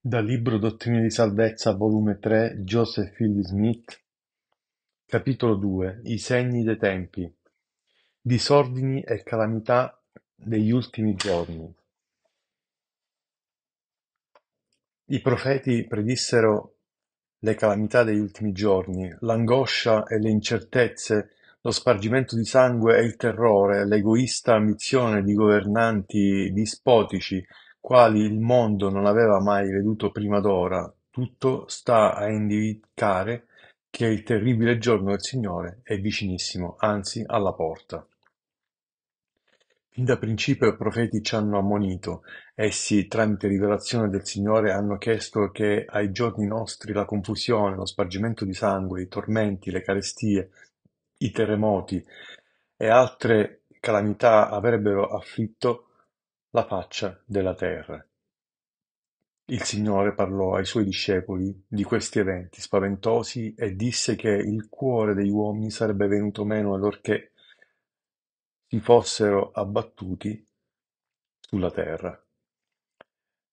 Dal libro Dottrine di salvezza, volume 3, Joseph Philip Smith Capitolo 2 I segni dei tempi Disordini e calamità degli ultimi giorni I profeti predissero le calamità degli ultimi giorni, l'angoscia e le incertezze, lo spargimento di sangue e il terrore, l'egoista ambizione di governanti dispotici quali il mondo non aveva mai veduto prima d'ora, tutto sta a indicare che il terribile giorno del Signore è vicinissimo, anzi alla porta. Fin da principio i profeti ci hanno ammonito, essi tramite rivelazione del Signore hanno chiesto che ai giorni nostri la confusione, lo spargimento di sangue, i tormenti, le carestie, i terremoti e altre calamità avrebbero afflitto la faccia della terra. Il Signore parlò ai suoi discepoli di questi eventi spaventosi e disse che il cuore degli uomini sarebbe venuto meno allorché si fossero abbattuti sulla terra.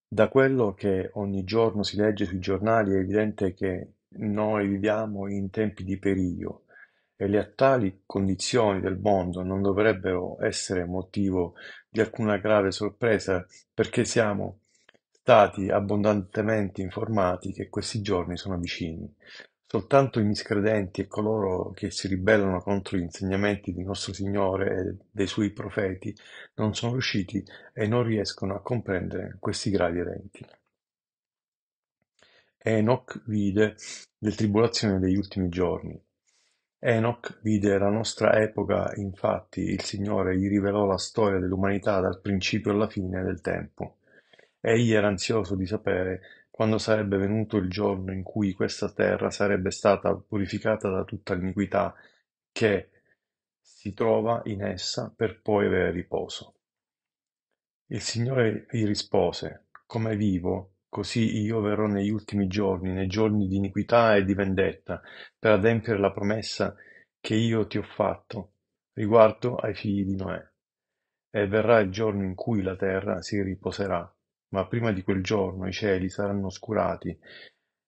Da quello che ogni giorno si legge sui giornali è evidente che noi viviamo in tempi di periglio e le attuali condizioni del mondo non dovrebbero essere motivo di alcuna grave sorpresa perché siamo stati abbondantemente informati che questi giorni sono vicini. Soltanto i miscredenti e coloro che si ribellano contro gli insegnamenti di nostro Signore e dei suoi profeti non sono riusciti e non riescono a comprendere questi gravi eventi. Enoch vide le tribolazioni degli ultimi giorni Enoch vide la nostra epoca infatti il Signore gli rivelò la storia dell'umanità dal principio alla fine del tempo. Egli era ansioso di sapere quando sarebbe venuto il giorno in cui questa terra sarebbe stata purificata da tutta l'iniquità che si trova in essa per poi avere riposo. Il Signore gli rispose, come vivo, Così io verrò negli ultimi giorni, nei giorni di iniquità e di vendetta, per adempiere la promessa che io ti ho fatto riguardo ai figli di Noè. E verrà il giorno in cui la terra si riposerà, ma prima di quel giorno i cieli saranno oscurati,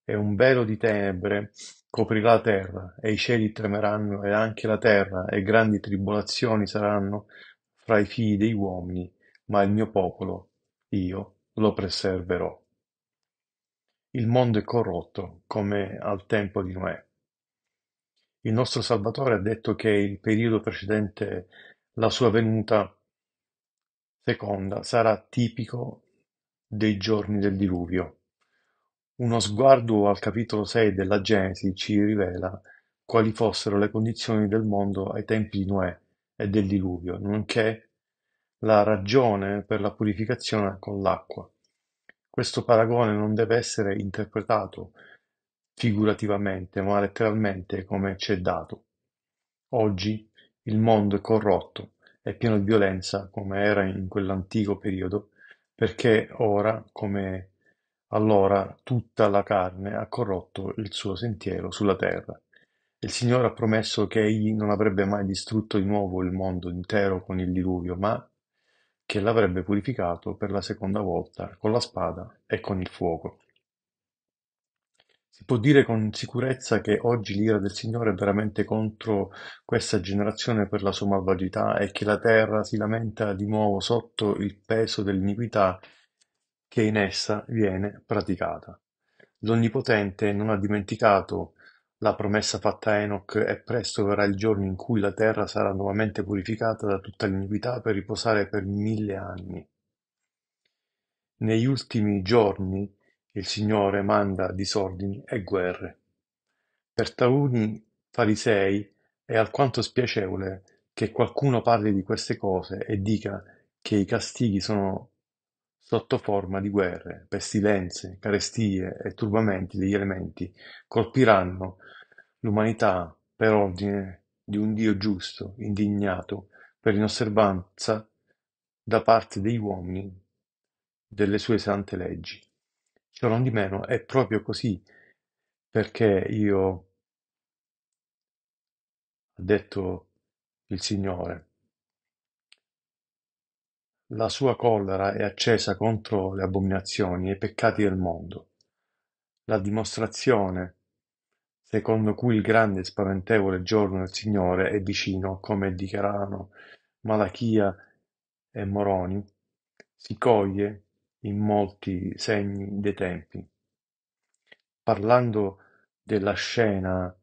e un velo di tenebre coprirà la terra, e i cieli tremeranno, e anche la terra, e grandi tribolazioni saranno fra i figli dei uomini, ma il mio popolo, io, lo preserverò. Il mondo è corrotto, come al tempo di Noè. Il nostro Salvatore ha detto che il periodo precedente la sua venuta seconda sarà tipico dei giorni del diluvio. Uno sguardo al capitolo 6 della Genesi ci rivela quali fossero le condizioni del mondo ai tempi di Noè e del diluvio, nonché la ragione per la purificazione con l'acqua. Questo paragone non deve essere interpretato figurativamente, ma letteralmente come c'è dato. Oggi il mondo è corrotto e pieno di violenza, come era in quell'antico periodo, perché ora, come allora, tutta la carne ha corrotto il suo sentiero sulla terra. Il Signore ha promesso che egli non avrebbe mai distrutto di nuovo il mondo intero con il diluvio, ma che l'avrebbe purificato per la seconda volta con la spada e con il fuoco. Si può dire con sicurezza che oggi l'ira del Signore è veramente contro questa generazione per la sua malvagità e che la terra si lamenta di nuovo sotto il peso dell'iniquità che in essa viene praticata. L'Onnipotente non ha dimenticato la promessa fatta a Enoch è presto verrà il giorno in cui la terra sarà nuovamente purificata da tutta l'iniquità per riposare per mille anni. Negli ultimi giorni il Signore manda disordini e guerre. Per taluni farisei è alquanto spiacevole che qualcuno parli di queste cose e dica che i castighi sono sotto forma di guerre, pestilenze, carestie e turbamenti degli elementi, colpiranno l'umanità per ordine di un Dio giusto, indignato per inosservanza da parte degli uomini delle sue sante leggi. Ciò non di meno è proprio così perché io, ha detto il Signore, la sua collera è accesa contro le abominazioni e i peccati del mondo; la dimostrazione secondo cui il grande e spaventevole giorno del Signore è vicino, come dichiarano Malachia e Moroni, si coglie in molti segni dei tempi. Parlando della scena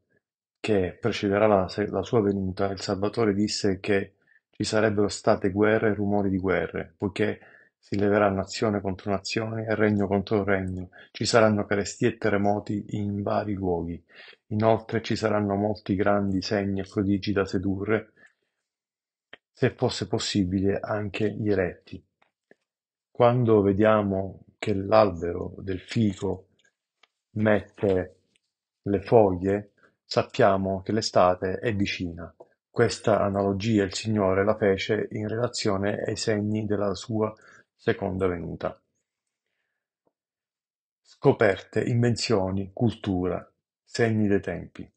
che precederà la, la sua venuta, il Salvatore disse che ci sarebbero state guerre e rumori di guerre, poiché si leverà nazione contro nazione e regno contro regno, ci saranno carestie e terremoti in vari luoghi. Inoltre ci saranno molti grandi segni e prodigi da sedurre, se fosse possibile anche gli eretti. Quando vediamo che l'albero del fico mette le foglie, sappiamo che l'estate è vicina. Questa analogia il Signore la fece in relazione ai segni della sua seconda venuta: scoperte, invenzioni, cultura, segni dei tempi.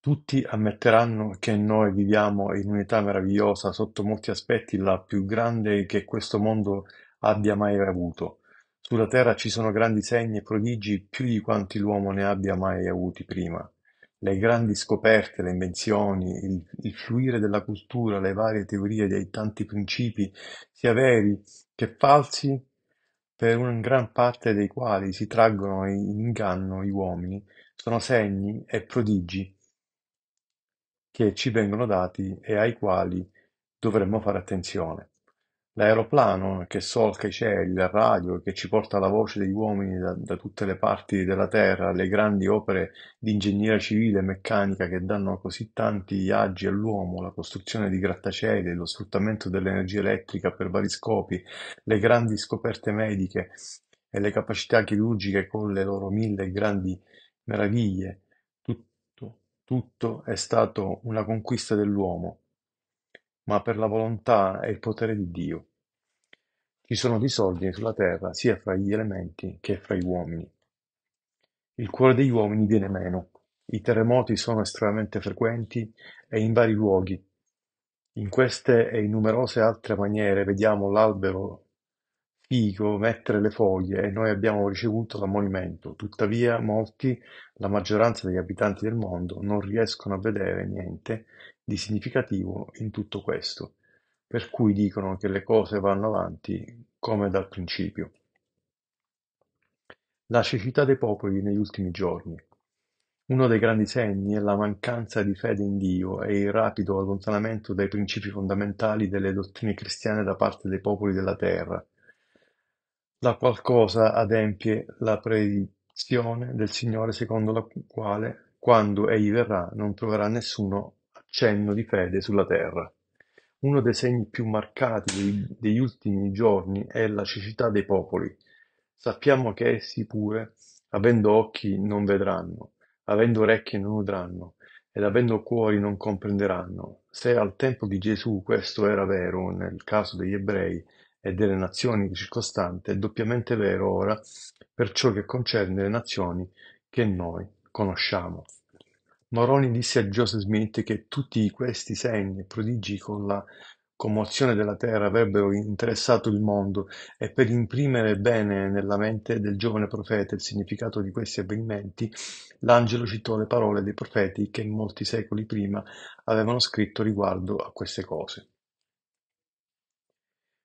Tutti ammetteranno che noi viviamo in un'età meravigliosa, sotto molti aspetti la più grande che questo mondo abbia mai avuto. Sulla terra ci sono grandi segni e prodigi più di quanti l'uomo ne abbia mai avuti prima. Le grandi scoperte, le invenzioni, il, il fluire della cultura, le varie teorie dei tanti principi, sia veri che falsi, per una gran parte dei quali si traggono in inganno gli uomini, sono segni e prodigi che ci vengono dati e ai quali dovremmo fare attenzione l'aeroplano che solca i cieli, la radio che ci porta la voce degli uomini da, da tutte le parti della terra, le grandi opere di ingegneria civile e meccanica che danno così tanti viaggi all'uomo, la costruzione di grattacieli, lo sfruttamento dell'energia elettrica per vari scopi, le grandi scoperte mediche e le capacità chirurgiche con le loro mille grandi meraviglie. Tutto, tutto è stato una conquista dell'uomo ma per la volontà e il potere di Dio. Ci sono disordini sulla terra sia fra gli elementi che fra gli uomini. Il cuore degli uomini viene meno. I terremoti sono estremamente frequenti e in vari luoghi. In queste e in numerose altre maniere vediamo l'albero figo mettere le foglie e noi abbiamo ricevuto l'ammonimento. Tuttavia molti, la maggioranza degli abitanti del mondo, non riescono a vedere niente di significativo in tutto questo, per cui dicono che le cose vanno avanti come dal principio. La cecità dei popoli negli ultimi giorni. Uno dei grandi segni è la mancanza di fede in Dio e il rapido allontanamento dai principi fondamentali delle dottrine cristiane da parte dei popoli della terra. La qualcosa adempie la predizione del Signore secondo la quale, quando egli verrà, non troverà nessuno cenno di fede sulla terra. Uno dei segni più marcati dei- degli ultimi giorni è la cecità dei popoli. Sappiamo che essi pure, avendo occhi non vedranno, avendo orecchie non udranno, ed avendo cuori non comprenderanno. Se al tempo di Gesù questo era vero nel caso degli ebrei e delle nazioni circostanti, è doppiamente vero ora per ciò che concerne le nazioni che noi conosciamo. Moroni disse a Joseph Smith che tutti questi segni e prodigi con la commozione della terra avrebbero interessato il mondo e per imprimere bene nella mente del giovane profeta il significato di questi avvenimenti, l'angelo citò le parole dei profeti che molti secoli prima avevano scritto riguardo a queste cose.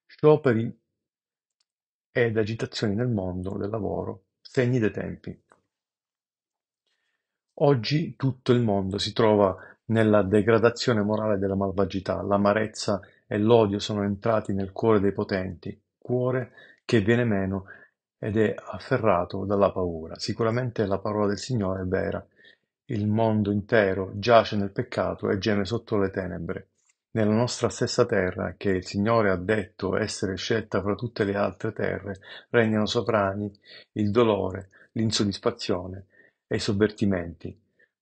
Scioperi ed agitazioni nel mondo del lavoro, segni dei tempi. Oggi tutto il mondo si trova nella degradazione morale della malvagità, l'amarezza e l'odio sono entrati nel cuore dei potenti, cuore che viene meno ed è afferrato dalla paura. Sicuramente la parola del Signore è vera. Il mondo intero giace nel peccato e geme sotto le tenebre. Nella nostra stessa terra, che il Signore ha detto essere scelta fra tutte le altre terre, regnano sovrani il dolore, l'insoddisfazione, e sovvertimenti.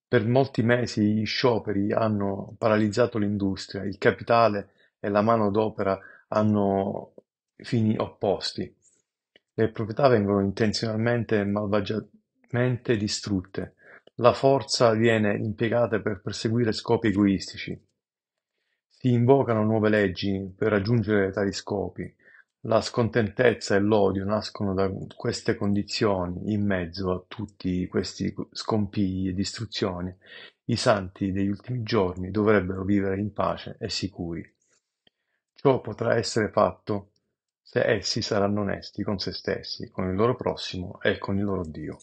Per molti mesi gli scioperi hanno paralizzato l'industria, il capitale e la mano d'opera hanno fini opposti. Le proprietà vengono intenzionalmente e malvagiamente distrutte. La forza viene impiegata per perseguire scopi egoistici. Si invocano nuove leggi per raggiungere tali scopi, la scontentezza e l'odio nascono da queste condizioni, in mezzo a tutti questi scompigli e distruzioni, i santi degli ultimi giorni dovrebbero vivere in pace e sicuri. Ciò potrà essere fatto se essi saranno onesti con se stessi, con il loro prossimo e con il loro Dio.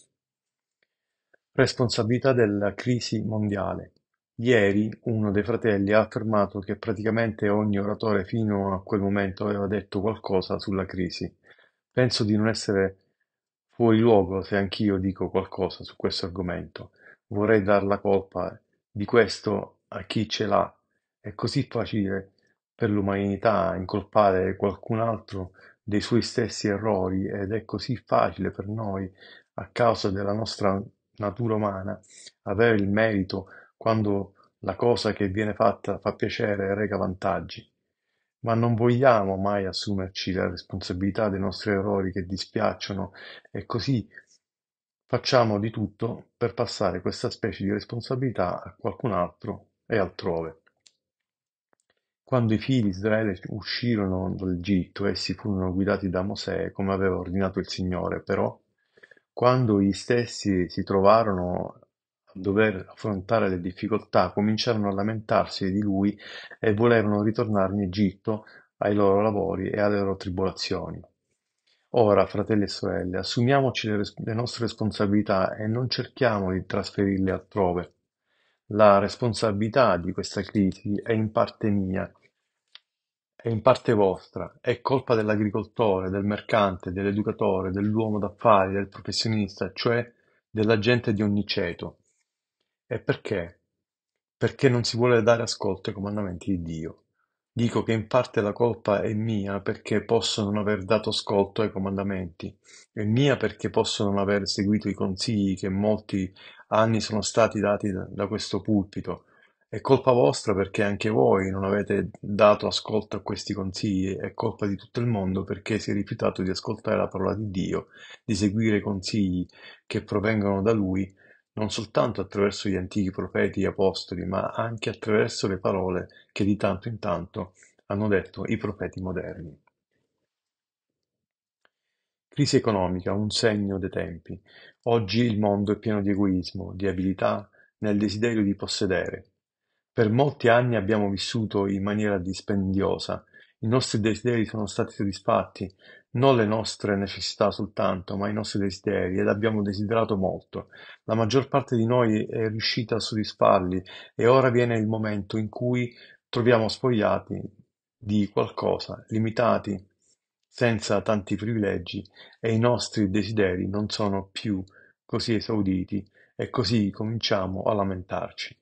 Responsabilità della crisi mondiale. Ieri uno dei fratelli ha affermato che praticamente ogni oratore fino a quel momento aveva detto qualcosa sulla crisi. Penso di non essere fuori luogo se anch'io dico qualcosa su questo argomento. Vorrei dar la colpa di questo a chi ce l'ha. È così facile per l'umanità incolpare qualcun altro dei suoi stessi errori ed è così facile per noi, a causa della nostra natura umana, avere il merito quando la cosa che viene fatta fa piacere e reca vantaggi, ma non vogliamo mai assumerci la responsabilità dei nostri errori che dispiacciono e così facciamo di tutto per passare questa specie di responsabilità a qualcun altro e altrove. Quando i figli di Israele uscirono dall'Egitto, essi furono guidati da Mosè come aveva ordinato il Signore, però quando gli stessi si trovarono dover affrontare le difficoltà, cominciarono a lamentarsi di lui e volevano ritornare in Egitto ai loro lavori e alle loro tribolazioni. Ora, fratelli e sorelle, assumiamoci le, res- le nostre responsabilità e non cerchiamo di trasferirle altrove. La responsabilità di questa crisi è in parte mia, è in parte vostra, è colpa dell'agricoltore, del mercante, dell'educatore, dell'uomo d'affari, del professionista, cioè della gente di ogni ceto. E perché? Perché non si vuole dare ascolto ai comandamenti di Dio. Dico che in parte la colpa è mia perché posso non aver dato ascolto ai comandamenti, è mia perché posso non aver seguito i consigli che molti anni sono stati dati da, da questo pulpito. È colpa vostra perché anche voi non avete dato ascolto a questi consigli, è colpa di tutto il mondo perché si è rifiutato di ascoltare la parola di Dio, di seguire i consigli che provengono da Lui non soltanto attraverso gli antichi profeti e apostoli, ma anche attraverso le parole che di tanto in tanto hanno detto i profeti moderni. Crisi economica, un segno dei tempi. Oggi il mondo è pieno di egoismo, di abilità, nel desiderio di possedere. Per molti anni abbiamo vissuto in maniera dispendiosa, i nostri desideri sono stati soddisfatti, non le nostre necessità soltanto, ma i nostri desideri, ed abbiamo desiderato molto. La maggior parte di noi è riuscita a soddisfarli e ora viene il momento in cui troviamo spogliati di qualcosa, limitati, senza tanti privilegi, e i nostri desideri non sono più così esauditi, e così cominciamo a lamentarci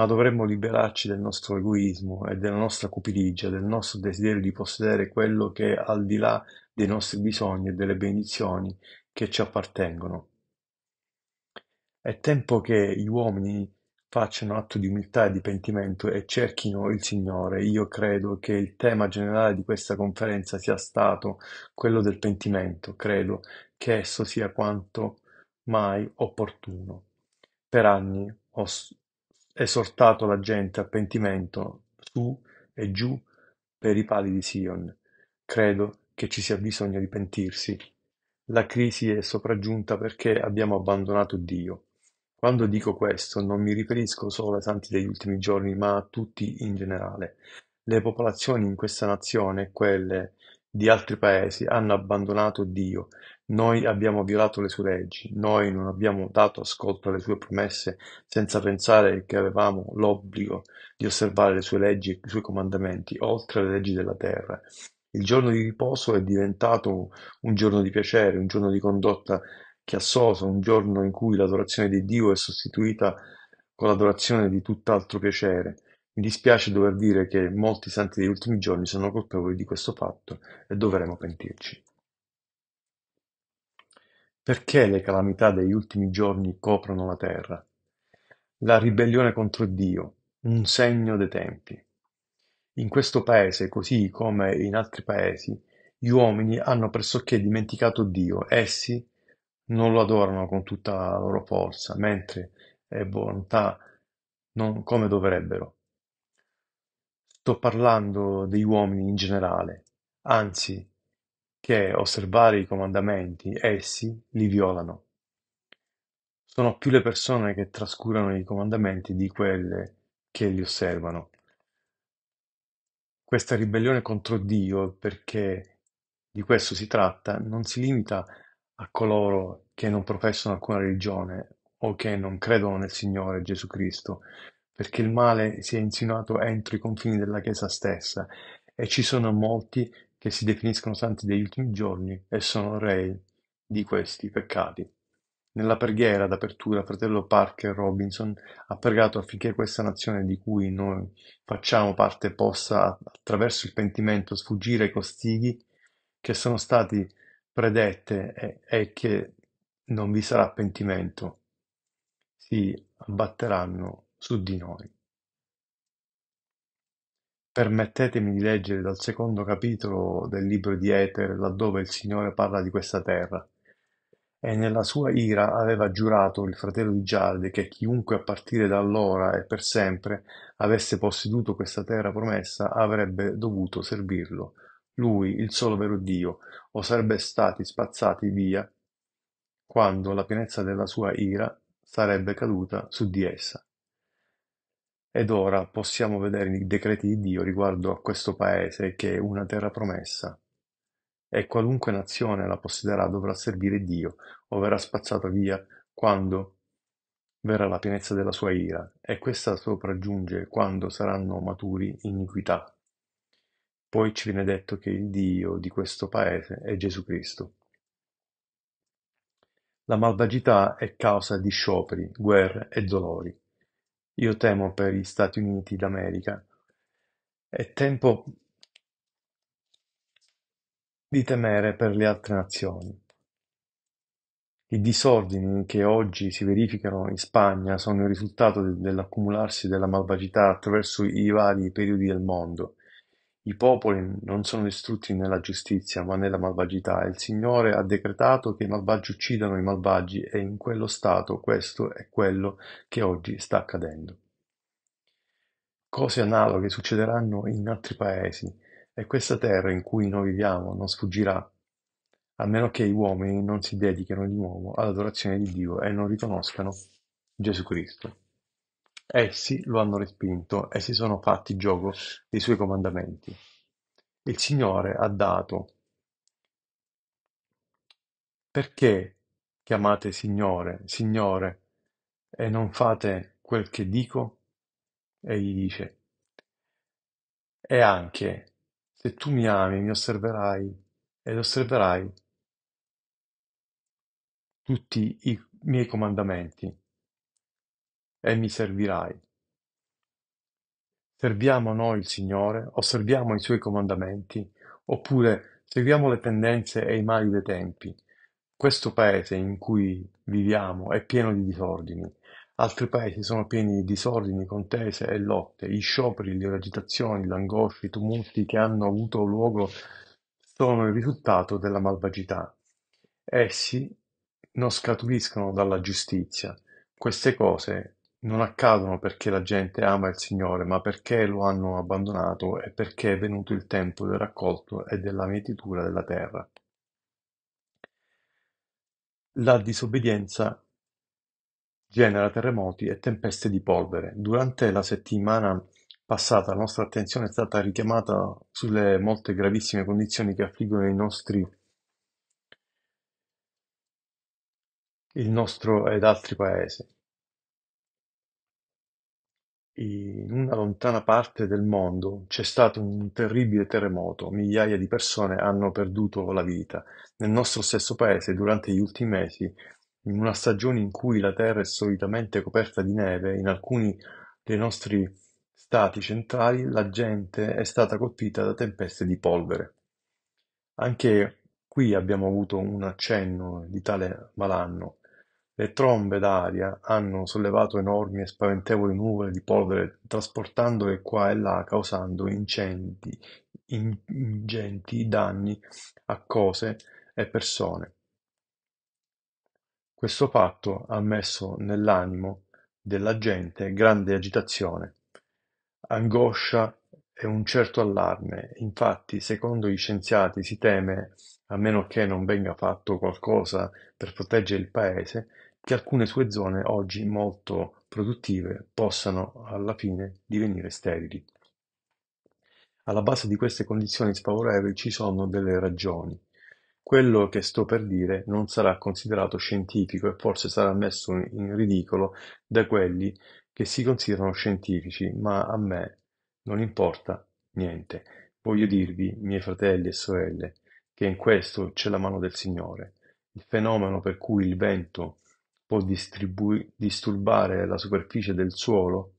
ma dovremmo liberarci del nostro egoismo e della nostra cupidigia, del nostro desiderio di possedere quello che è al di là dei nostri bisogni e delle benedizioni che ci appartengono. È tempo che gli uomini facciano atto di umiltà e di pentimento e cerchino il Signore. Io credo che il tema generale di questa conferenza sia stato quello del pentimento. Credo che esso sia quanto mai opportuno. Per anni ho esortato la gente a pentimento su e giù per i pali di Sion. Credo che ci sia bisogno di pentirsi. La crisi è sopraggiunta perché abbiamo abbandonato Dio. Quando dico questo non mi riferisco solo ai santi degli ultimi giorni, ma a tutti in generale. Le popolazioni in questa nazione e quelle di altri paesi hanno abbandonato Dio noi abbiamo violato le sue leggi, noi non abbiamo dato ascolto alle sue promesse senza pensare che avevamo l'obbligo di osservare le sue leggi e i suoi comandamenti, oltre alle leggi della terra. Il giorno di riposo è diventato un giorno di piacere, un giorno di condotta chiassosa, un giorno in cui l'adorazione di Dio è sostituita con l'adorazione di tutt'altro piacere. Mi dispiace dover dire che molti santi degli ultimi giorni sono colpevoli di questo fatto e dovremo pentirci. Perché le calamità degli ultimi giorni coprono la terra, la ribellione contro Dio, un segno dei tempi. In questo paese, così come in altri paesi, gli uomini hanno pressoché dimenticato Dio, essi non lo adorano con tutta la loro forza, mentre e volontà non come dovrebbero. Sto parlando degli uomini in generale, anzi che, osservare i comandamenti, essi li violano. Sono più le persone che trascurano i comandamenti di quelle che li osservano. Questa ribellione contro Dio, perché di questo si tratta, non si limita a coloro che non professano alcuna religione o che non credono nel Signore Gesù Cristo, perché il male si è insinuato entro i confini della Chiesa stessa e ci sono molti che si definiscono santi degli ultimi giorni e sono rei di questi peccati. Nella preghiera d'apertura, fratello Parker Robinson ha pregato affinché questa nazione di cui noi facciamo parte possa, attraverso il pentimento, sfuggire ai costighi che sono stati predette e, e che non vi sarà pentimento. Si abbatteranno su di noi. Permettetemi di leggere dal secondo capitolo del libro di Eter, laddove il Signore parla di questa terra. E nella sua ira aveva giurato il fratello di Giardi che chiunque a partire da allora e per sempre avesse posseduto questa terra promessa avrebbe dovuto servirlo, lui, il solo vero Dio, o sarebbe stati spazzati via quando la pienezza della sua ira sarebbe caduta su di essa. Ed ora possiamo vedere i decreti di Dio riguardo a questo paese che è una terra promessa. E qualunque nazione la possederà dovrà servire Dio o verrà spazzata via quando verrà la pienezza della sua ira, e questa sopraggiunge quando saranno maturi iniquità. Poi ci viene detto che il Dio di questo paese è Gesù Cristo. La malvagità è causa di scioperi, guerre e dolori. Io temo per gli Stati Uniti d'America. È tempo di temere per le altre nazioni. I disordini che oggi si verificano in Spagna sono il risultato dell'accumularsi della malvagità attraverso i vari periodi del mondo. I popoli non sono distrutti nella giustizia, ma nella malvagità, e il Signore ha decretato che i malvagi uccidano i malvagi, e in quello stato questo è quello che oggi sta accadendo. Cose analoghe succederanno in altri paesi, e questa terra in cui noi viviamo non sfuggirà, a meno che gli uomini non si dedichino di nuovo all'adorazione di Dio e non riconoscano Gesù Cristo. Essi eh lo hanno respinto e si sono fatti gioco dei suoi comandamenti. Il Signore ha dato. Perché chiamate Signore, Signore, e non fate quel che dico? Egli dice, e anche, se tu mi ami, mi osserverai ed osserverai tutti i miei comandamenti e mi servirai. Serviamo noi il Signore, osserviamo i Suoi comandamenti, oppure seguiamo le tendenze e i mali dei tempi. Questo paese in cui viviamo è pieno di disordini. Altri paesi sono pieni di disordini, contese e lotte. Gli scioperi, le agitazioni, l'angoscia, i tumulti che hanno avuto luogo sono il risultato della malvagità. Essi non scaturiscono dalla giustizia. Queste cose non accadono perché la gente ama il Signore, ma perché lo hanno abbandonato e perché è venuto il tempo del raccolto e della mietitura della terra. La disobbedienza genera terremoti e tempeste di polvere. Durante la settimana passata la nostra attenzione è stata richiamata sulle molte gravissime condizioni che affliggono i nostri il nostro ed altri paesi in una lontana parte del mondo c'è stato un terribile terremoto, migliaia di persone hanno perduto la vita. Nel nostro stesso paese, durante gli ultimi mesi, in una stagione in cui la terra è solitamente coperta di neve, in alcuni dei nostri stati centrali la gente è stata colpita da tempeste di polvere. Anche qui abbiamo avuto un accenno di tale malanno. Le trombe d'aria hanno sollevato enormi e spaventevoli nuvole di polvere, trasportandole qua e là, causando ingenti danni a cose e persone. Questo fatto ha messo nell'animo della gente grande agitazione, angoscia e un certo allarme. Infatti, secondo gli scienziati, si teme, a meno che non venga fatto qualcosa per proteggere il paese, che alcune sue zone oggi molto produttive possano alla fine divenire sterili. Alla base di queste condizioni sfavorevoli ci sono delle ragioni. Quello che sto per dire non sarà considerato scientifico e forse sarà messo in ridicolo da quelli che si considerano scientifici, ma a me non importa niente. Voglio dirvi, miei fratelli e sorelle, che in questo c'è la mano del Signore. Il fenomeno per cui il vento può disturbare la superficie del suolo,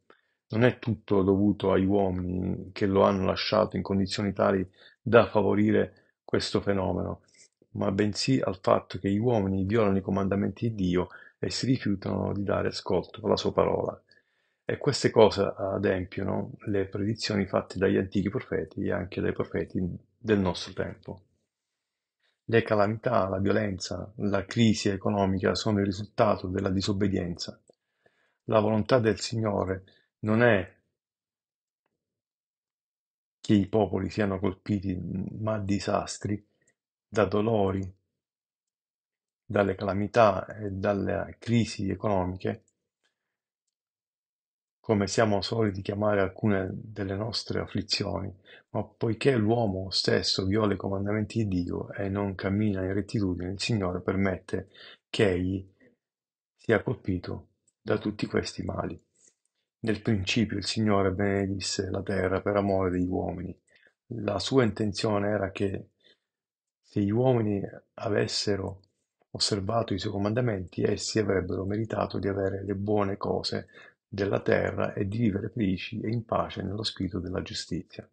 non è tutto dovuto agli uomini che lo hanno lasciato in condizioni tali da favorire questo fenomeno, ma bensì al fatto che gli uomini violano i comandamenti di Dio e si rifiutano di dare ascolto alla sua parola. E queste cose adempiono le predizioni fatte dagli antichi profeti e anche dai profeti del nostro tempo. Le calamità, la violenza, la crisi economica sono il risultato della disobbedienza. La volontà del Signore non è che i popoli siano colpiti ma disastri, da dolori, dalle calamità e dalle crisi economiche, come siamo soliti chiamare alcune delle nostre afflizioni, ma poiché l'uomo stesso viola i comandamenti di Dio e non cammina in rettitudine, il Signore permette che egli sia colpito da tutti questi mali. Nel principio il Signore benedisse la terra per amore degli uomini. La sua intenzione era che se gli uomini avessero osservato i suoi comandamenti, essi avrebbero meritato di avere le buone cose della terra e di vivere felici e in pace nello spirito della giustizia.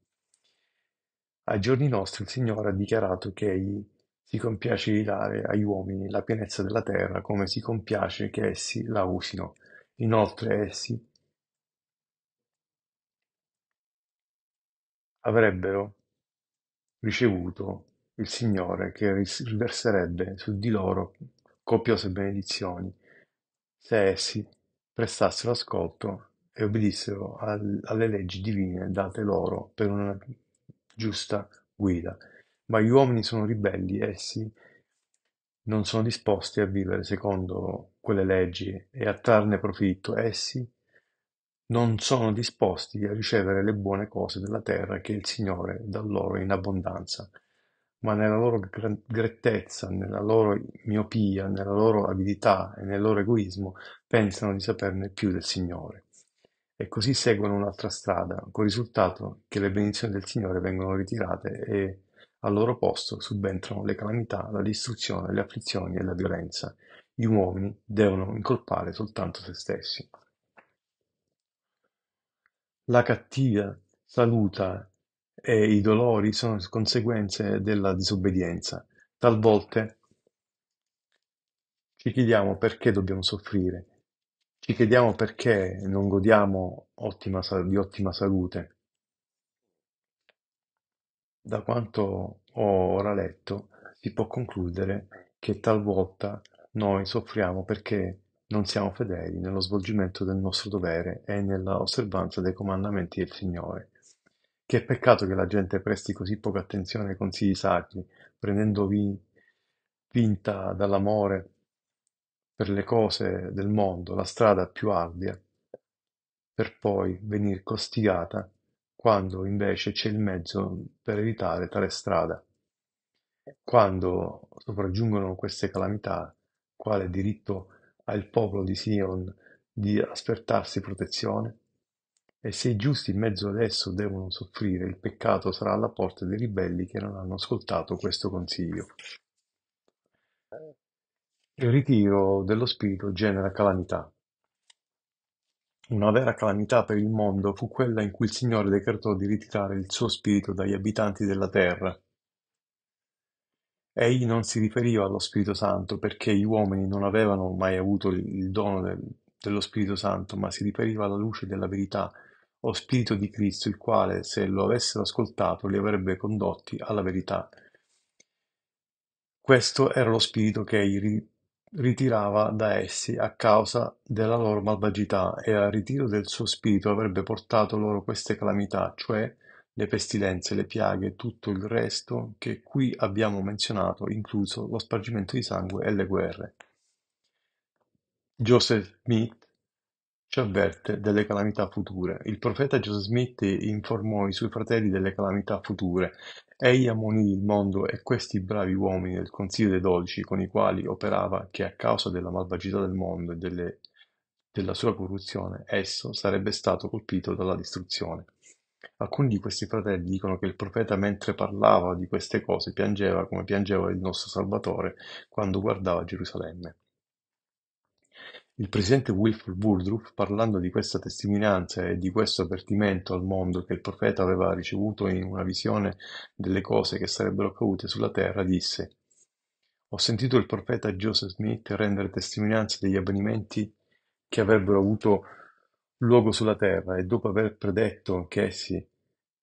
Ai giorni nostri il Signore ha dichiarato che Egli si compiace di dare agli uomini la pienezza della terra come si compiace che essi la usino. Inoltre essi avrebbero ricevuto il Signore che riverserebbe su di loro copiose benedizioni se essi prestassero ascolto e obbedissero alle leggi divine date loro per una giusta guida. Ma gli uomini sono ribelli, essi non sono disposti a vivere secondo quelle leggi e a trarne profitto, essi non sono disposti a ricevere le buone cose della terra che il Signore dà loro in abbondanza, ma nella loro grettezza, nella loro miopia, nella loro avidità e nel loro egoismo pensano di saperne più del Signore e così seguono un'altra strada, con il risultato che le benedizioni del Signore vengono ritirate e al loro posto subentrano le calamità, la distruzione, le afflizioni e la violenza. Gli uomini devono incolpare soltanto se stessi. La cattiva saluta e i dolori sono conseguenze della disobbedienza. Talvolta ci chiediamo perché dobbiamo soffrire ci chiediamo perché non godiamo ottima di ottima salute. Da quanto ho ora letto, si può concludere che talvolta noi soffriamo perché non siamo fedeli nello svolgimento del nostro dovere e nell'osservanza dei comandamenti del Signore. Che peccato che la gente presti così poca attenzione ai consigli sacri, prendendovi vinta dall'amore per le cose del mondo la strada più ardia, per poi venir costigata quando invece c'è il mezzo per evitare tale strada. Quando sopraggiungono queste calamità, quale diritto ha il popolo di Sion di aspettarsi protezione? E se i giusti in mezzo ad esso devono soffrire, il peccato sarà alla porta dei ribelli che non hanno ascoltato questo consiglio. Il ritiro dello spirito genera calamità. Una vera calamità per il mondo fu quella in cui il Signore decretò di ritirare il suo spirito dagli abitanti della terra. Egli non si riferiva allo Spirito Santo perché gli uomini non avevano mai avuto il dono del, dello Spirito Santo, ma si riferiva alla luce della verità o Spirito di Cristo, il quale, se lo avessero ascoltato, li avrebbe condotti alla verità. Questo era lo spirito che egli ritirava da essi a causa della loro malvagità e al ritiro del suo spirito avrebbe portato loro queste calamità, cioè le pestilenze, le piaghe, tutto il resto che qui abbiamo menzionato, incluso lo spargimento di sangue e le guerre. Joseph Smith ci avverte delle calamità future. Il profeta Joseph Smith informò i suoi fratelli delle calamità future. Egli ammonì il mondo e questi bravi uomini del Consiglio dei Dolci con i quali operava, che a causa della malvagità del mondo e delle, della sua corruzione, esso sarebbe stato colpito dalla distruzione. Alcuni di questi fratelli dicono che il profeta mentre parlava di queste cose piangeva come piangeva il nostro Salvatore quando guardava Gerusalemme. Il presidente Wilford Woodruff, parlando di questa testimonianza e di questo avvertimento al mondo che il profeta aveva ricevuto in una visione delle cose che sarebbero accadute sulla terra, disse Ho sentito il profeta Joseph Smith rendere testimonianza degli avvenimenti che avrebbero avuto luogo sulla terra e dopo aver predetto che essi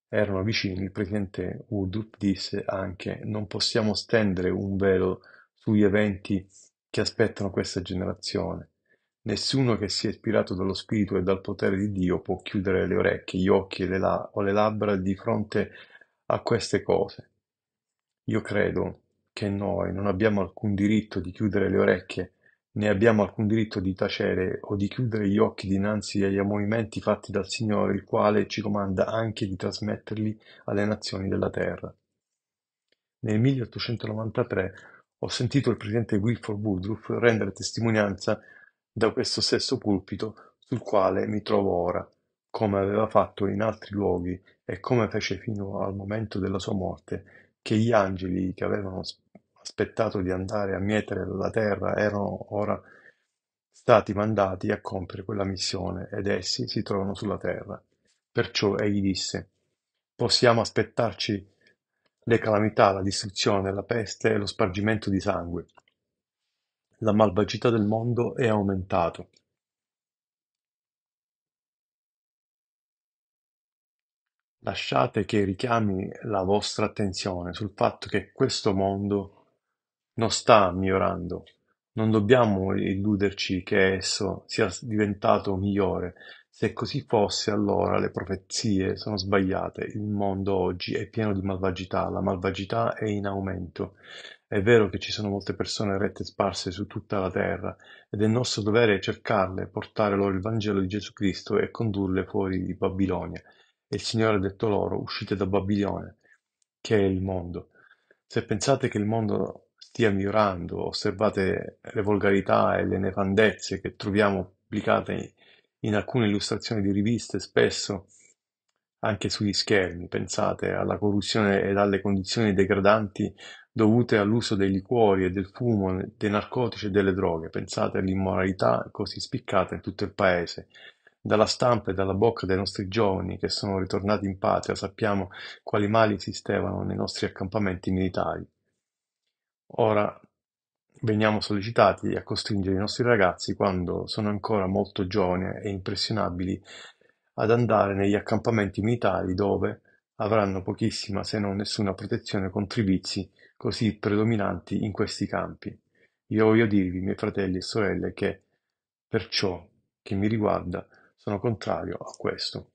erano vicini, il presidente Woodruff disse anche non possiamo stendere un velo sugli eventi che aspettano questa generazione Nessuno che sia ispirato dallo Spirito e dal potere di Dio può chiudere le orecchie, gli occhi o le labbra di fronte a queste cose. Io credo che noi non abbiamo alcun diritto di chiudere le orecchie, né abbiamo alcun diritto di tacere o di chiudere gli occhi dinanzi agli ammonimenti fatti dal Signore, il quale ci comanda anche di trasmetterli alle nazioni della terra. Nel 1893 ho sentito il presidente Wilford Woodruff rendere testimonianza da questo stesso pulpito sul quale mi trovo ora, come aveva fatto in altri luoghi e come fece fino al momento della sua morte, che gli angeli che avevano aspettato di andare a mietere la terra erano ora stati mandati a compiere quella missione ed essi si trovano sulla terra. Perciò egli disse, possiamo aspettarci le calamità, la distruzione, la peste e lo spargimento di sangue, la malvagità del mondo è aumentata. Lasciate che richiami la vostra attenzione sul fatto che questo mondo non sta migliorando. Non dobbiamo illuderci che esso sia diventato migliore. Se così fosse, allora le profezie sono sbagliate. Il mondo oggi è pieno di malvagità, la malvagità è in aumento. È vero che ci sono molte persone rette sparse su tutta la terra, ed è nostro dovere cercarle, portare loro il Vangelo di Gesù Cristo e condurle fuori di Babilonia. E il Signore ha detto loro, uscite da Babilonia, che è il mondo. Se pensate che il mondo stia migliorando, osservate le volgarità e le nefandezze che troviamo pubblicate in alcune illustrazioni di riviste, spesso anche sugli schermi, pensate alla corruzione ed alle condizioni degradanti dovute all'uso dei liquori e del fumo, dei narcotici e delle droghe. Pensate all'immoralità così spiccata in tutto il paese. Dalla stampa e dalla bocca dei nostri giovani che sono ritornati in patria sappiamo quali mali esistevano nei nostri accampamenti militari. Ora veniamo sollecitati a costringere i nostri ragazzi, quando sono ancora molto giovani e impressionabili, ad andare negli accampamenti militari dove avranno pochissima se non nessuna protezione contro i vizi così predominanti in questi campi. Io voglio dirvi, miei fratelli e sorelle, che per ciò che mi riguarda sono contrario a questo.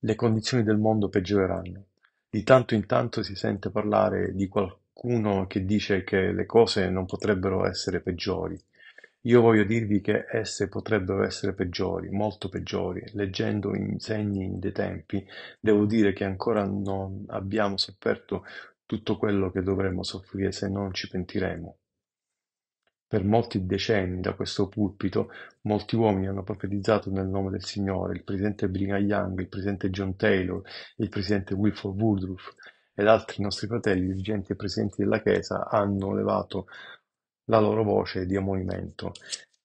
Le condizioni del mondo peggioreranno. Di tanto in tanto si sente parlare di qualcuno che dice che le cose non potrebbero essere peggiori. Io voglio dirvi che esse potrebbero essere peggiori, molto peggiori. Leggendo i segni dei tempi, devo dire che ancora non abbiamo sofferto tutto quello che dovremmo soffrire se non ci pentiremo. Per molti decenni da questo pulpito molti uomini hanno profetizzato nel nome del Signore, il presidente Brigham Young, il presidente John Taylor, il presidente Wilford Woodruff ed altri nostri fratelli, dirigenti e presidenti della Chiesa, hanno levato la loro voce di ammonimento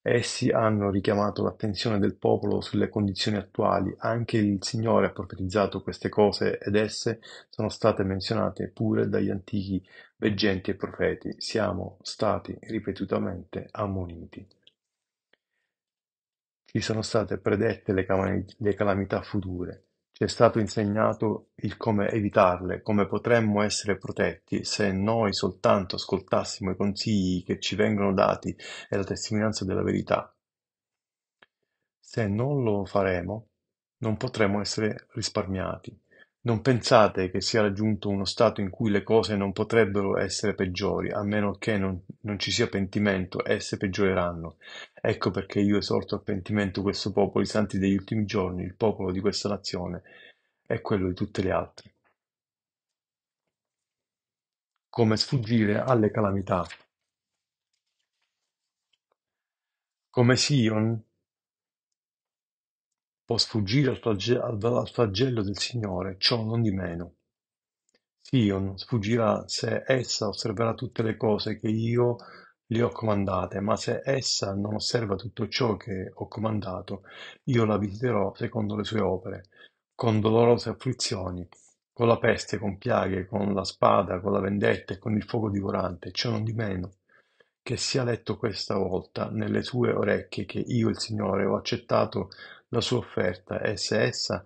Essi hanno richiamato l'attenzione del popolo sulle condizioni attuali, anche il Signore ha profetizzato queste cose ed esse sono state menzionate pure dagli antichi veggenti e profeti. Siamo stati ripetutamente ammoniti. Ci sono state predette le, calamità future. Ci è stato insegnato il come evitarle, come potremmo essere protetti, se noi soltanto ascoltassimo i consigli che ci vengono dati e la testimonianza della verità. Se non lo faremo, non potremo essere risparmiati. Non pensate che sia raggiunto uno stato in cui le cose non potrebbero essere peggiori, a meno che non, non ci sia pentimento, esse peggioreranno. Ecco perché io esorto al pentimento questo popolo, i santi degli ultimi giorni, il popolo di questa nazione e quello di tutte le altre. Come sfuggire alle calamità. Come Sion, Può sfuggire al flagello del Signore, ciò non di nondimeno. Sion sfuggirà se essa osserverà tutte le cose che io le ho comandate, ma se essa non osserva tutto ciò che ho comandato, io la visiterò secondo le sue opere, con dolorose afflizioni, con la peste, con piaghe, con la spada, con la vendetta e con il fuoco divorante, ciò non di meno. che sia letto questa volta nelle sue orecchie che io il Signore ho accettato la sua offerta e se essa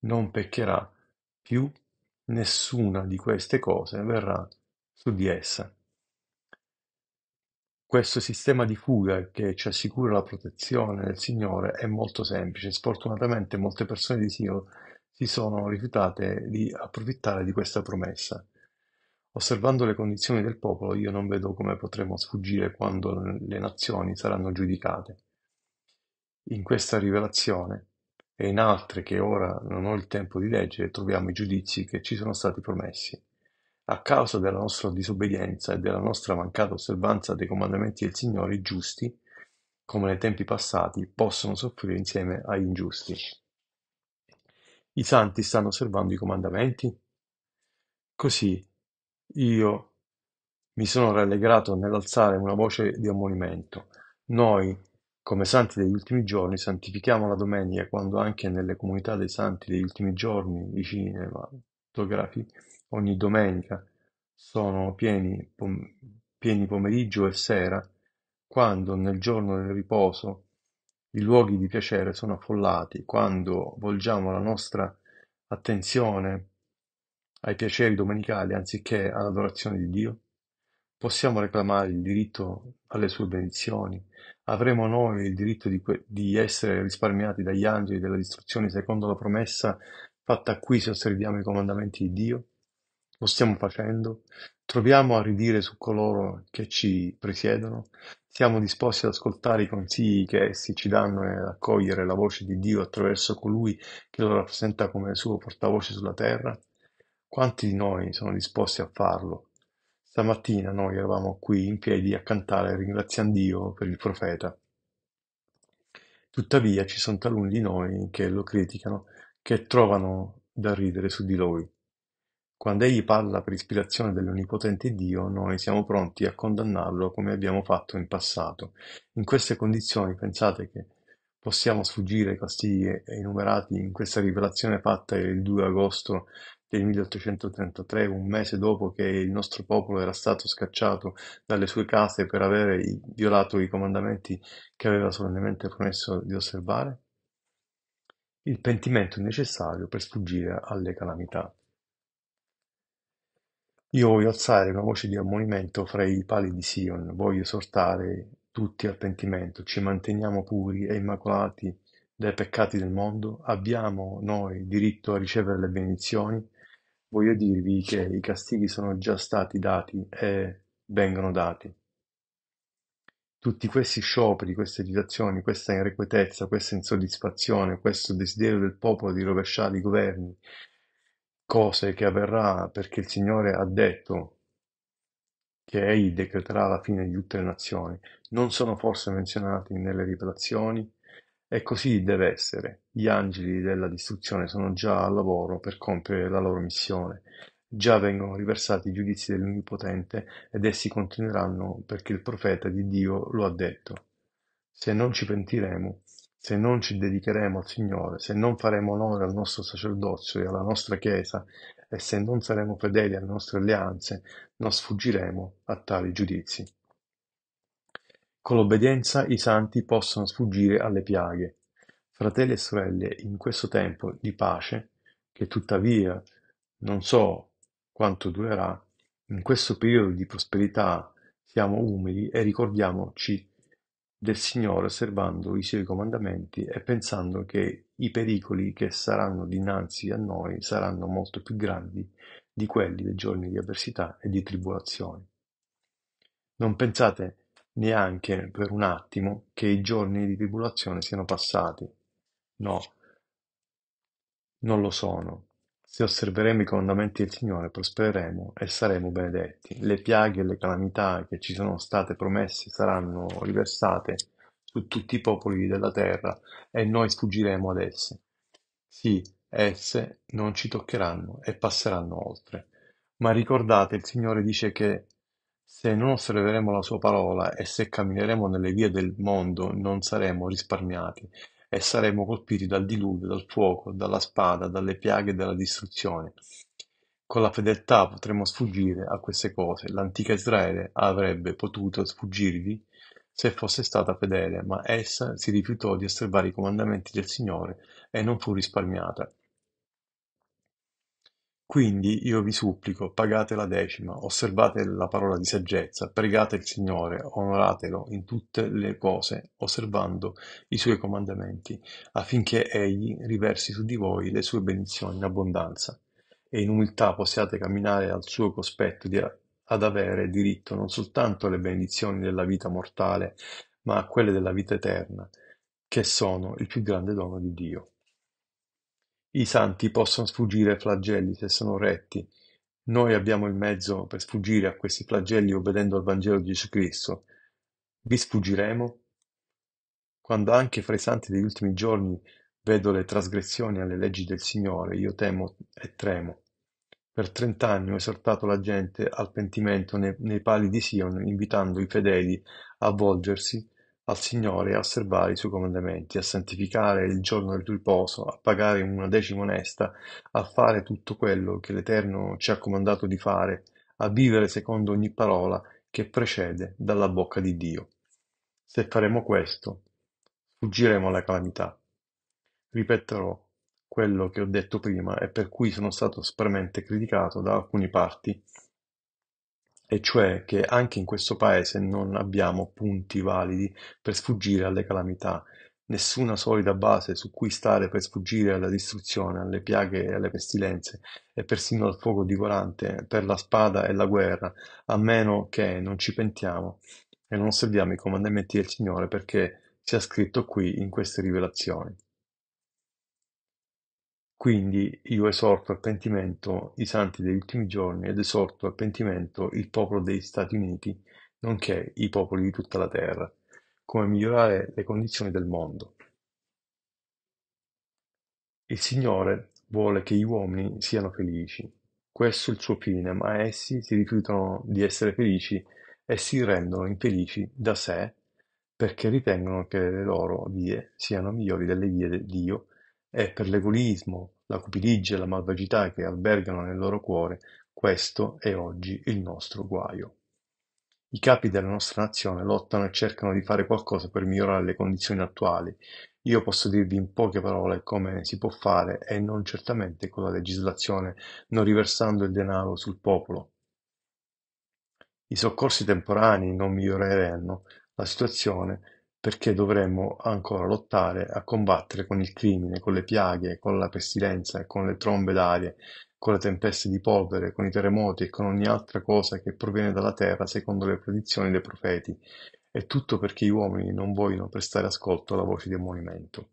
non peccherà più nessuna di queste cose verrà su di essa. Questo sistema di fuga che ci assicura la protezione del Signore è molto semplice. Sfortunatamente molte persone di Dio si sono rifiutate di approfittare di questa promessa. Osservando le condizioni del popolo, io non vedo come potremo sfuggire quando le nazioni saranno giudicate. In questa rivelazione, e in altre che ora non ho il tempo di leggere, troviamo i giudizi che ci sono stati promessi. A causa della nostra disobbedienza e della nostra mancata osservanza dei comandamenti del Signore, i giusti, come nei tempi passati, possono soffrire insieme agli ingiusti. I santi stanno osservando i comandamenti? Così io mi sono rallegrato nell'alzare una voce di ammonimento. Noi come santi degli ultimi giorni santifichiamo la domenica quando anche nelle comunità dei santi degli ultimi giorni, vicini ai fotografi, ogni domenica sono pieni, pom- pieni pomeriggio e sera, quando nel giorno del riposo i luoghi di piacere sono affollati, quando volgiamo la nostra attenzione ai piaceri domenicali anziché all'adorazione di Dio, possiamo reclamare il diritto alle sue benedizioni, Avremo noi il diritto di, que- di essere risparmiati dagli angeli della distruzione secondo la promessa fatta qui se osserviamo i comandamenti di Dio? Lo stiamo facendo? Troviamo a ridire su coloro che ci presiedono? Siamo disposti ad ascoltare i consigli che essi ci danno e ad accogliere la voce di Dio attraverso colui che lo rappresenta come suo portavoce sulla terra? Quanti di noi sono disposti a farlo Stamattina noi eravamo qui in piedi a cantare ringraziando Dio per il profeta. Tuttavia ci sono taluni di noi che lo criticano, che trovano da ridere su di lui. Quando egli parla per ispirazione dell'Onnipotente Dio, noi siamo pronti a condannarlo come abbiamo fatto in passato. In queste condizioni pensate che possiamo sfuggire ai castigli enumerati in questa rivelazione fatta il 2 agosto del 1833, un mese dopo che il nostro popolo era stato scacciato dalle sue case per avere violato i comandamenti che aveva solennemente promesso di osservare? Il pentimento necessario per sfuggire alle calamità. Io voglio alzare una voce di ammonimento fra i pali di Sion, voglio esortare tutti al pentimento, ci manteniamo puri e immacolati dai peccati del mondo, abbiamo noi diritto a ricevere le benedizioni, Voglio dirvi che i castighi sono già stati dati e vengono dati. Tutti questi scioperi, queste agitazioni, questa irrequietezza, questa insoddisfazione, questo desiderio del popolo di rovesciare i governi, cose che avverrà perché il Signore ha detto che Egli decreterà la fine di tutte le nazioni, non sono forse menzionati nelle rivelazioni? E così deve essere. gli angeli della distruzione sono già al lavoro per compiere la loro missione, già vengono riversati i giudizi dell'Onnipotente ed essi continueranno perché il profeta di Dio lo ha detto. Se non ci pentiremo, se non ci dedicheremo al Signore, se non faremo onore al nostro sacerdozio e alla nostra Chiesa, e se non saremo fedeli alle nostre alleanze, non sfuggiremo a tali giudizi. Con l'obbedienza i santi possono sfuggire alle piaghe. Fratelli e sorelle, in questo tempo di pace, che tuttavia non so quanto durerà, in questo periodo di prosperità siamo umili e ricordiamoci del Signore osservando i Suoi comandamenti e pensando che i pericoli che saranno dinanzi a noi saranno molto più grandi di quelli dei giorni di avversità e di tribolazione. Non pensate neanche per un attimo che i giorni di tribolazione siano passati. No, non lo sono. Se osserveremo i comandamenti del Signore, prospereremo e saremo benedetti. Le piaghe e le calamità che ci sono state promesse saranno riversate su tutti i popoli della terra e noi sfuggiremo ad esse. Sì, esse non ci toccheranno e passeranno oltre. Ma ricordate, il Signore dice che se non osserveremo la sua parola e se cammineremo nelle vie del mondo non saremo risparmiati e saremo colpiti dal diluvio, dal fuoco, dalla spada, dalle piaghe e dalla distruzione. Con la fedeltà potremo sfuggire a queste cose. L'antica Israele avrebbe potuto sfuggirvi se fosse stata fedele, ma essa si rifiutò di osservare i comandamenti del Signore e non fu risparmiata. Quindi io vi supplico, pagate la decima, osservate la parola di saggezza, pregate il Signore, onoratelo in tutte le cose, osservando i suoi comandamenti, affinché Egli riversi su di voi le sue benizioni in abbondanza, e in umiltà possiate camminare al suo cospetto di, ad avere diritto non soltanto alle benedizioni della vita mortale, ma a quelle della vita eterna, che sono il più grande dono di Dio. I santi possono sfuggire ai flagelli se sono retti. Noi abbiamo il mezzo per sfuggire a questi flagelli obbedendo al Vangelo di Gesù Cristo. Vi sfuggiremo? Quando anche fra i santi degli ultimi giorni vedo le trasgressioni alle leggi del Signore, io temo e tremo. Per trent'anni ho esortato la gente al pentimento nei, nei pali di Sion, invitando i fedeli a volgersi al Signore a osservare i suoi comandamenti, a santificare il giorno del riposo, a pagare una decima onesta, a fare tutto quello che l'Eterno ci ha comandato di fare, a vivere secondo ogni parola che precede dalla bocca di Dio. Se faremo questo, fuggiremo alla calamità. Ripeterò quello che ho detto prima e per cui sono stato aspramente criticato da alcune parti e cioè che anche in questo paese non abbiamo punti validi per sfuggire alle calamità, nessuna solida base su cui stare per sfuggire alla distruzione, alle piaghe e alle pestilenze, e persino al fuoco divorante, per la spada e la guerra, a meno che non ci pentiamo e non osserviamo i comandamenti del Signore perché sia scritto qui in queste rivelazioni. Quindi io esorto al pentimento i santi degli ultimi giorni ed esorto al pentimento il popolo degli Stati Uniti, nonché i popoli di tutta la terra, come migliorare le condizioni del mondo. Il Signore vuole che gli uomini siano felici. Questo è il suo fine, ma essi si rifiutano di essere felici e si rendono infelici da sé perché ritengono che le loro vie siano migliori delle vie di Dio e per l'egoismo, la cupidigia e la malvagità che albergano nel loro cuore, questo è oggi il nostro guaio. I capi della nostra nazione lottano e cercano di fare qualcosa per migliorare le condizioni attuali. Io posso dirvi in poche parole come si può fare e non certamente con la legislazione, non riversando il denaro sul popolo. I soccorsi temporanei non miglioreranno la situazione perché dovremmo ancora lottare a combattere con il crimine, con le piaghe, con la pestilenza, con le trombe d'aria, con le tempeste di polvere, con i terremoti e con ogni altra cosa che proviene dalla terra secondo le predizioni dei profeti. E tutto perché gli uomini non vogliono prestare ascolto alla voce di ammonimento.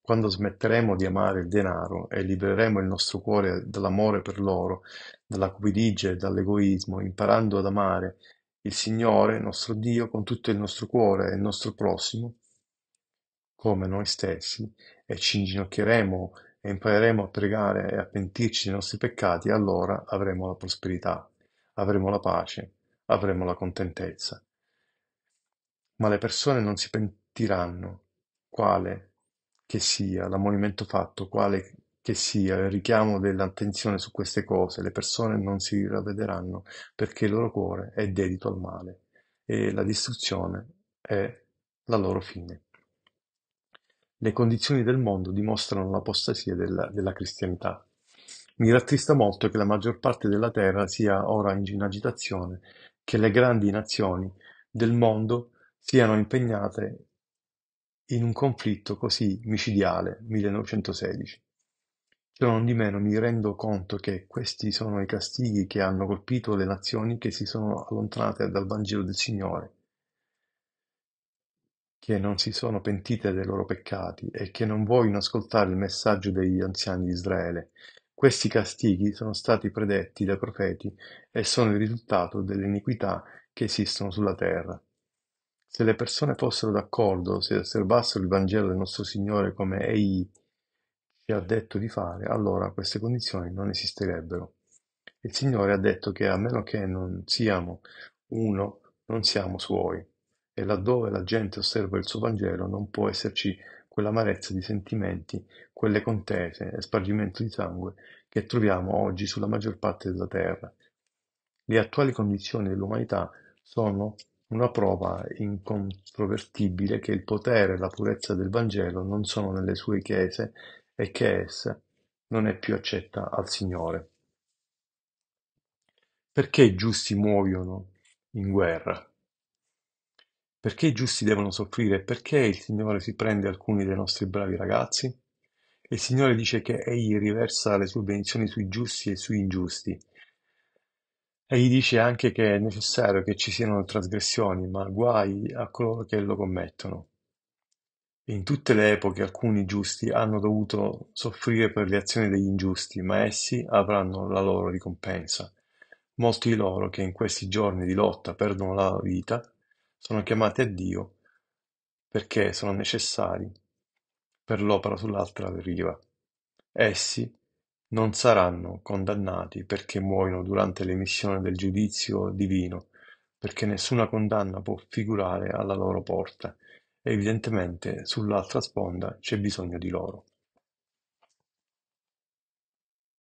Quando smetteremo di amare il denaro e libereremo il nostro cuore dall'amore per l'oro, dalla cupidigia e dall'egoismo, imparando ad amare il Signore nostro Dio con tutto il nostro cuore e il nostro prossimo come noi stessi e ci inginocchieremo e impareremo a pregare e a pentirci dei nostri peccati, allora avremo la prosperità, avremo la pace, avremo la contentezza. Ma le persone non si pentiranno, quale che sia l'ammonimento fatto, quale che sia il richiamo dell'attenzione su queste cose, le persone non si ravvederanno perché il loro cuore è dedito al male e la distruzione è la loro fine. Le condizioni del mondo dimostrano l'apostasia della, della cristianità. Mi rattrista molto che la maggior parte della terra sia ora in agitazione, che le grandi nazioni del mondo siano impegnate in un conflitto così micidiale 1916. Non di meno mi rendo conto che questi sono i castighi che hanno colpito le nazioni che si sono allontanate dal Vangelo del Signore, che non si sono pentite dei loro peccati e che non vogliono ascoltare il messaggio degli anziani di Israele. Questi castighi sono stati predetti dai profeti e sono il risultato delle iniquità che esistono sulla terra. Se le persone fossero d'accordo, se osservassero il Vangelo del nostro Signore come egli che ha detto di fare, allora queste condizioni non esisterebbero. Il Signore ha detto che a meno che non siamo uno, non siamo suoi. E laddove la gente osserva il suo Vangelo non può esserci quell'amarezza di sentimenti, quelle contese e spargimento di sangue che troviamo oggi sulla maggior parte della terra. Le attuali condizioni dell'umanità sono una prova incontrovertibile che il potere e la purezza del Vangelo non sono nelle sue chiese e che essa non è più accetta al Signore. Perché i giusti muoiono in guerra? Perché i giusti devono soffrire? Perché il Signore si prende alcuni dei nostri bravi ragazzi? Il Signore dice che Egli riversa le sue benedizioni sui giusti e sui ingiusti. Egli dice anche che è necessario che ci siano trasgressioni, ma guai a coloro che lo commettono. In tutte le epoche alcuni giusti hanno dovuto soffrire per le azioni degli ingiusti, ma essi avranno la loro ricompensa. Molti di loro che in questi giorni di lotta perdono la vita, sono chiamati a Dio perché sono necessari per l'opera sull'altra riva. Essi non saranno condannati perché muoiono durante l'emissione del giudizio divino, perché nessuna condanna può figurare alla loro porta. Evidentemente sull'altra sponda c'è bisogno di loro.